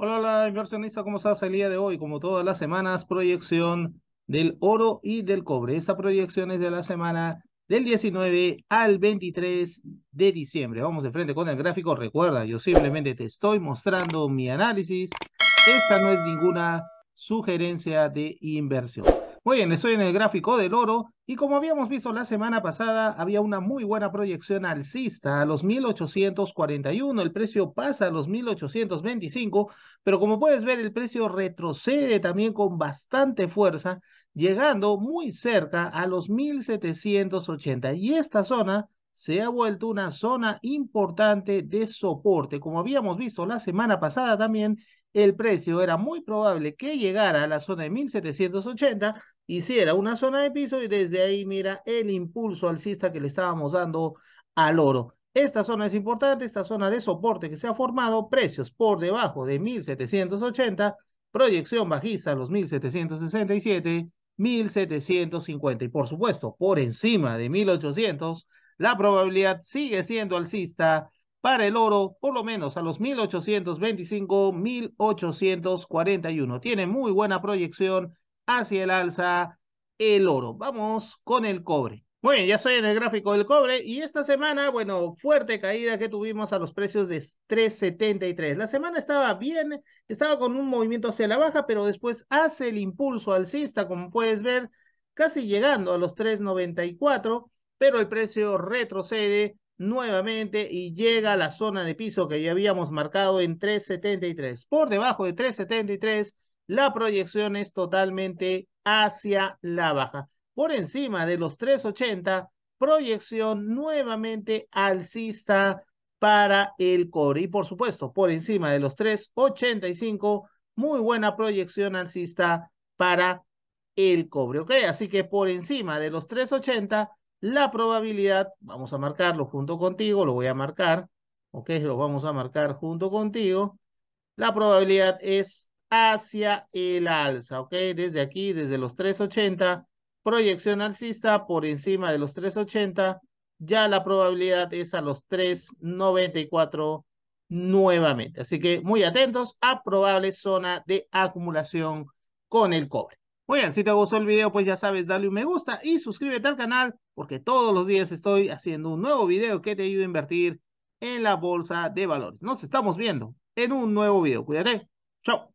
Hola, hola, inversionista, ¿cómo estás el día de hoy? Como todas las semanas, proyección del oro y del cobre. Esta proyección es de la semana del 19 al 23 de diciembre. Vamos de frente con el gráfico. Recuerda, yo simplemente te estoy mostrando mi análisis. Esta no es ninguna sugerencia de inversión. Muy bien, estoy en el gráfico del oro y como habíamos visto la semana pasada, había una muy buena proyección alcista a los 1841, el precio pasa a los 1825, pero como puedes ver el precio retrocede también con bastante fuerza, llegando muy cerca a los 1780 y esta zona se ha vuelto una zona importante de soporte, como habíamos visto la semana pasada también, el precio era muy probable que llegara a la zona de 1780, hiciera una zona de piso y desde ahí mira el impulso alcista que le estábamos dando al oro. Esta zona es importante, esta zona de soporte que se ha formado, precios por debajo de 1780, proyección bajista a los 1767, 1750 y por supuesto por encima de 1800, la probabilidad sigue siendo alcista el oro, por lo menos a los 1825, 1841. Tiene muy buena proyección hacia el alza el oro. Vamos con el cobre. Muy bien, ya estoy en el gráfico del cobre y esta semana, bueno, fuerte caída que tuvimos a los precios de 3.73. La semana estaba bien, estaba con un movimiento hacia la baja, pero después hace el impulso alcista, como puedes ver, casi llegando a los 3.94, pero el precio retrocede nuevamente y llega a la zona de piso que ya habíamos marcado en 373. Por debajo de 373, la proyección es totalmente hacia la baja. Por encima de los 380, proyección nuevamente alcista para el cobre. Y por supuesto, por encima de los 385, muy buena proyección alcista para el cobre. Ok, así que por encima de los 380 la probabilidad, vamos a marcarlo junto contigo, lo voy a marcar, ok, lo vamos a marcar junto contigo, la probabilidad es hacia el alza, ok, desde aquí, desde los 380, proyección alcista por encima de los 380, ya la probabilidad es a los 394 nuevamente. Así que muy atentos a probable zona de acumulación con el cobre. Muy bien, si te gustó el video, pues ya sabes, dale un me gusta y suscríbete al canal porque todos los días estoy haciendo un nuevo video que te ayuda a invertir en la bolsa de valores. Nos estamos viendo en un nuevo video. Cuídate. Chao.